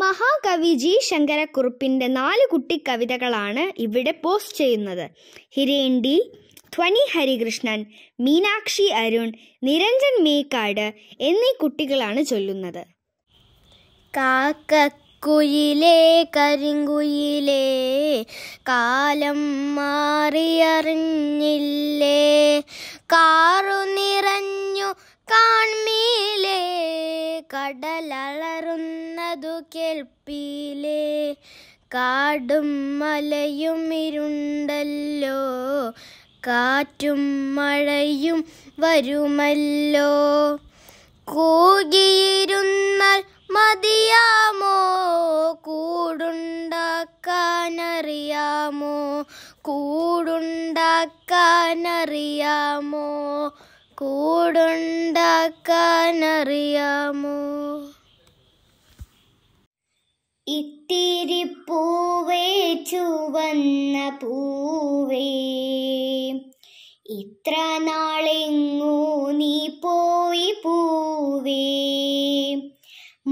മഹാകവി ജി ശങ്കരക്കുറുപ്പിൻ്റെ നാല് കുട്ടി കവിതകളാണ് ഇവിടെ പോസ്റ്റ് ചെയ്യുന്നത് ഹിരേണ്ടി ധ്വനി ഹരികൃഷ്ണൻ മീനാക്ഷി അരുൺ നിരഞ്ജൻ മേക്കാട് എന്നീ കുട്ടികളാണ് ചൊല്ലുന്നത് കാക്കക്കുയിലേ കരിങ്കുയിലേ കാലം മാറിയറിഞ്ഞില്ലേ കാറു നിറഞ്ഞു കാൺമീലേ കടലളറുന്നു പറഞ്ഞതു കേൾപ്പീലേ കാടും മലയും ഇരുണ്ടല്ലോ കാറ്റും മഴയും വരുമല്ലോ കൂകിയിരുന്നാൽ മതിയാമോ കൂടുണ്ടാക്കാനറിയാമോ കൂടുണ്ടാക്കാനറിയാമോ കൂടുണ്ടാക്കാനറിയാമോ ഇത്തിരി പൂവേ ചുവന്ന പൂവേ ഇത്ര നാളെങ്ങൂ നീ പോയി പൂവേ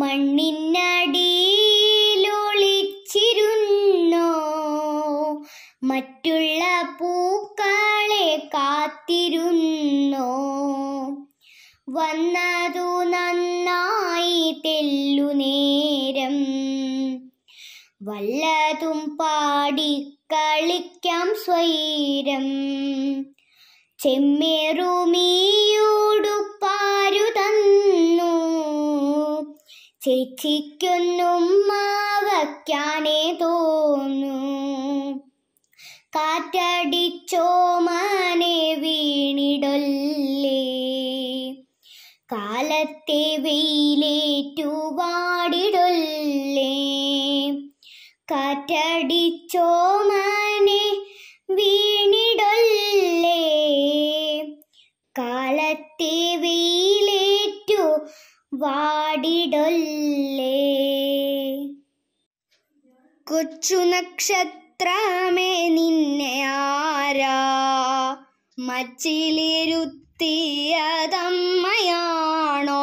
മണ്ണിനടിയിലൊളിച്ചിരുന്നോ മറ്റുള്ള പൂക്കളെ കാത്തിരുന്നോ വന്നതു നന്നായി തെല്ലുനേ വല്ലതും പാടി കളിക്കാം സ്വൈരം ചെമ്മേറുമീയോടുപ്പാരു തന്നു ചേച്ചിക്കൊന്നും മാവയ്ക്കാനേ തോന്നു കാറ്റടിച്ചോ മാനെ വീണിടൊല്ലേ കാലത്തെ വെയിലേറ്റു വാടിടൊല്ലേ കാറ്റടിച്ചോ മാനെ വീണിടൊല്ലേ കാലത്തെ വെയിലേറ്റു വാടിടൊല്ലേ കൊച്ചു നക്ഷത്രമേ നിന്നെ ആരാ മച്ചിലിരുത്തിയതമ്മയാണോ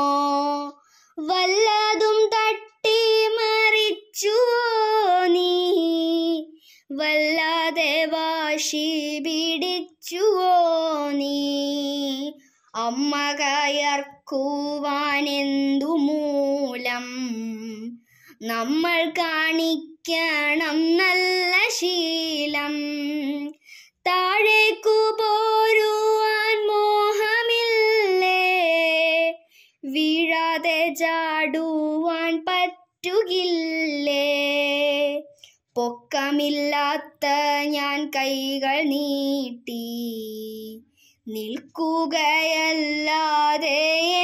വല്ലതും വല്ലാതെ വാശി പിടിച്ചുവോ നീ അമ്മ കയർക്കുവാനെന്തു മൂലം നമ്മൾ കാണിക്കണം നല്ല ശീലം താഴേക്കു പോരുവാൻ മോഹമില്ലേ വീഴാതെ ചാടുവാൻ പറ്റുകില്ലേ പൊക്കമില്ലാത്ത ഞാൻ കൈകൾ നീട്ടി നിൽക്കുകയല്ലാതെ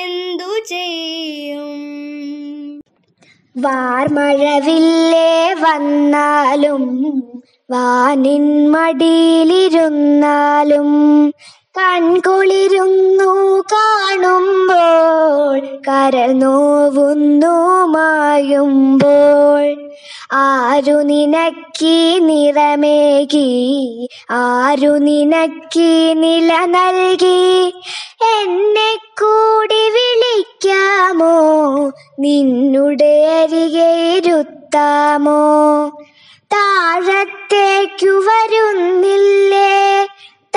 എന്തു ചെയ്യും വാർമഴവില്ലേ വന്നാലും വാനിൻ മടിയിലിരുന്നാലും കൺകുളിരുന്നു കാണുമ്പോൾ കരനോവുന്നു മായുമ്പോൾ ആരുനിനക്കി നിറമേകി ആരുനിനക്കി നില നൽകി എന്നെ കൂടി വിളിക്കാമോ നിന്നുടെ അരികെ ഇരുത്താമോ താഴത്തേക്കു വരുന്നില്ലേ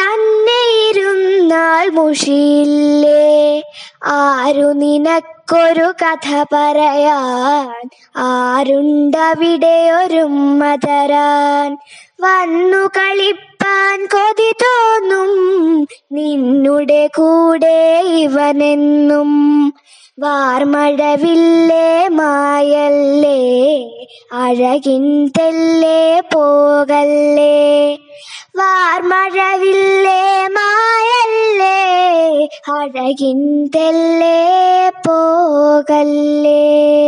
തന്നെ ഇരുന്നാൾ മുഷി ആരു നിനക്കൊരു കഥ പറയാൻ ആരുണ്ടവിടെ ഒരു മതരാൻ വന്നു കളിപ്പാൻ കൊതി തോന്നും നിന്നുടെ കൂടെ ഇവനെന്നും വാർമഴവില്ലേ മായല്ലേ അഴകിൻ തെല്ലേ പോകല്ലേ വാർമഴവില്ല അഴകിൻ തെല്ലേ പോകല്ലേ